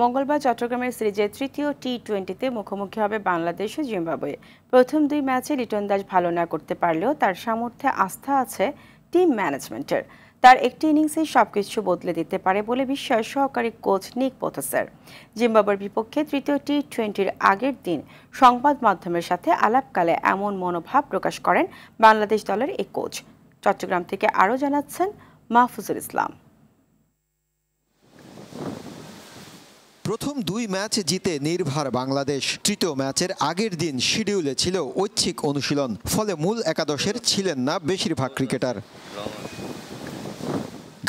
মঙ্গলবার চট্টগ্রামের সিরিজের তৃতীয় টি টোয়েন্টিতে মুখোমুখি হবে বাংলাদেশ ও জিম্বাবুয়ে প্রথম দুই ম্যাচে লিটন দাস ভালো না করতে পারলেও তার সামর্থ্যে আস্থা আছে টিম ম্যানেজমেন্টের তার একটি ইনিংসেই সবকিছু বদলে দিতে পারে বলে বিশ্বাস সহকারী কোচ নিক পোথাসের জিম্বাবুয়ের বিপক্ষে তৃতীয় টি টোয়েন্টির আগের দিন সংবাদ মাধ্যমের সাথে আলাপকালে এমন মনোভাব প্রকাশ করেন বাংলাদেশ দলের এই কোচ চট্টগ্রাম থেকে আরও জানাচ্ছেন মাহফুজুল ইসলাম প্রথম দুই ম্যাচ জিতে নির্ভার বাংলাদেশ তৃতীয় ম্যাচের আগের দিন শিডিউলে ছিল ঐচ্ছিক অনুশীলন ফলে মূল একাদশের ছিলেন না বেশিরভাগ ক্রিকেটার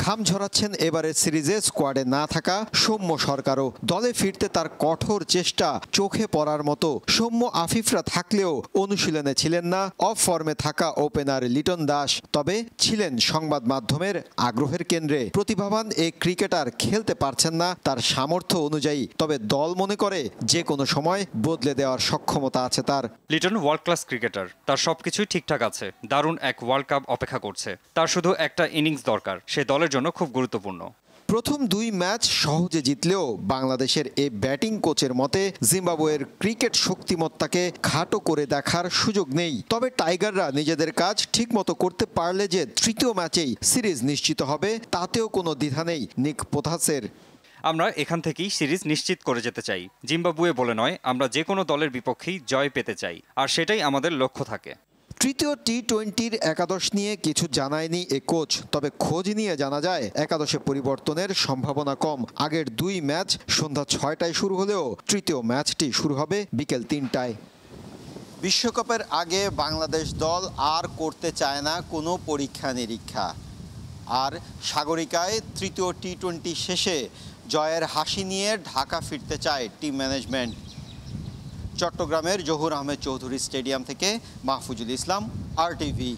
ঘাম ঝরাচ্ছেন এবারের সিরিজে স্কোয়াডে না থাকা সৌম্য সরকারও দলে ফিরতে তার কঠোর চেষ্টা চোখে পড়ার মতো সৌম্য আফিফরা থাকলেও অনুশীলনে ছিলেন না অফ ফর্মে থাকা ওপেনার লিটন দাস তবে ছিলেন সংবাদ মাধ্যমের আগ্রহের কেন্দ্রে প্রতিভাবান এ ক্রিকেটার খেলতে পারছেন না তার সামর্থ্য অনুযায়ী তবে দল মনে করে যে কোনো সময় বদলে দেওয়ার সক্ষমতা আছে তার লিটন ওয়ার্ল্ড ক্লাস ক্রিকেটার তার সবকিছুই ঠিকঠাক আছে দারুণ এক ওয়ার্ল্ড কাপ অপেক্ষা করছে তার শুধু একটা ইনিংস দরকার সে দল দলের জন্য খুব গুরুত্বপূর্ণ প্রথম দুই ম্যাচ সহজে জিতলেও বাংলাদেশের এ ব্যাটিং কোচের মতে জিম্বাবুয়ের ক্রিকেট শক্তিমত্তাকে খাটো করে দেখার সুযোগ নেই তবে টাইগাররা নিজেদের কাজ ঠিকমতো করতে পারলে যে তৃতীয় ম্যাচেই সিরিজ নিশ্চিত হবে তাতেও কোনো দ্বিধা নেই নিক পোথাসের আমরা এখান থেকেই সিরিজ নিশ্চিত করে যেতে চাই জিম্বাবুয়ে বলে নয় আমরা যে কোনো দলের বিপক্ষেই জয় পেতে চাই আর সেটাই আমাদের লক্ষ্য থাকে তৃতীয় টি টোয়েন্টির একাদশ নিয়ে কিছু জানায়নি এ কোচ তবে খোঁজ নিয়ে জানা যায় একাদশে পরিবর্তনের সম্ভাবনা কম আগের দুই ম্যাচ সন্ধ্যা ছয়টায় শুরু হলেও তৃতীয় ম্যাচটি শুরু হবে বিকেল তিনটায় বিশ্বকাপের আগে বাংলাদেশ দল আর করতে চায় না কোনো পরীক্ষা নিরীক্ষা আর সাগরিকায় তৃতীয় টি টোয়েন্টি শেষে জয়ের হাসি নিয়ে ঢাকা ফিরতে চায় টিম ম্যানেজমেন্ট চট্টগ্রামের জহুর আহমেদ চৌধুরী স্টেডিয়াম থেকে মাহফুজুল ইসলাম আর টিভি